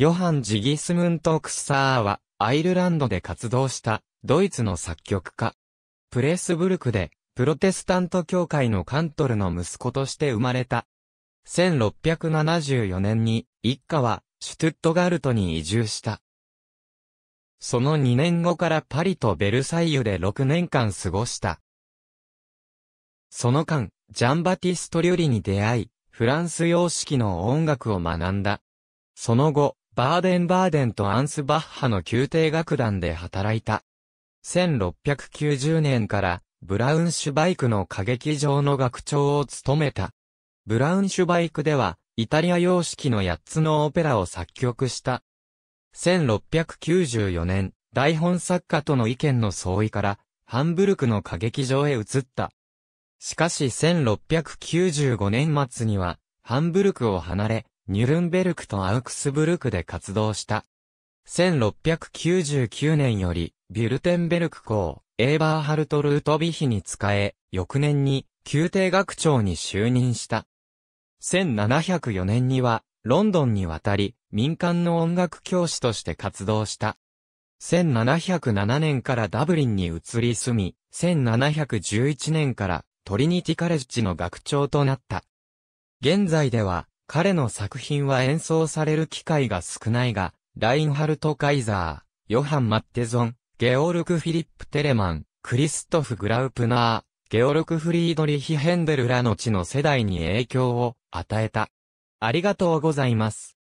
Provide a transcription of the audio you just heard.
ヨハン・ジギスムント・クッサーは、アイルランドで活動した、ドイツの作曲家。プレスブルクで、プロテスタント教会のカントルの息子として生まれた。1674年に、一家は、シュトゥットガルトに移住した。その2年後からパリとベルサイユで6年間過ごした。その間、ジャンバティスト・リュリに出会い、フランス様式の音楽を学んだ。その後、バーデンバーデンとアンスバッハの宮廷楽団で働いた。1690年からブラウンシュバイクの歌劇場の学長を務めた。ブラウンシュバイクではイタリア様式の8つのオペラを作曲した。1694年、台本作家との意見の相違からハンブルクの歌劇場へ移った。しかし1695年末にはハンブルクを離れ、ニュルンベルクとアウクスブルクで活動した。1699年より、ビュルテンベルク公、エーバーハルト・ルートビヒに仕え、翌年に、宮廷学長に就任した。1704年には、ロンドンに渡り、民間の音楽教師として活動した。1707年からダブリンに移り住み、1711年からトリニティカレッジの学長となった。現在では、彼の作品は演奏される機会が少ないが、ラインハルト・カイザー、ヨハン・マッテゾン、ゲオルク・フィリップ・テレマン、クリストフ・グラウプナー、ゲオルク・フリードリヒ・ヘンデルらの地の世代に影響を与えた。ありがとうございます。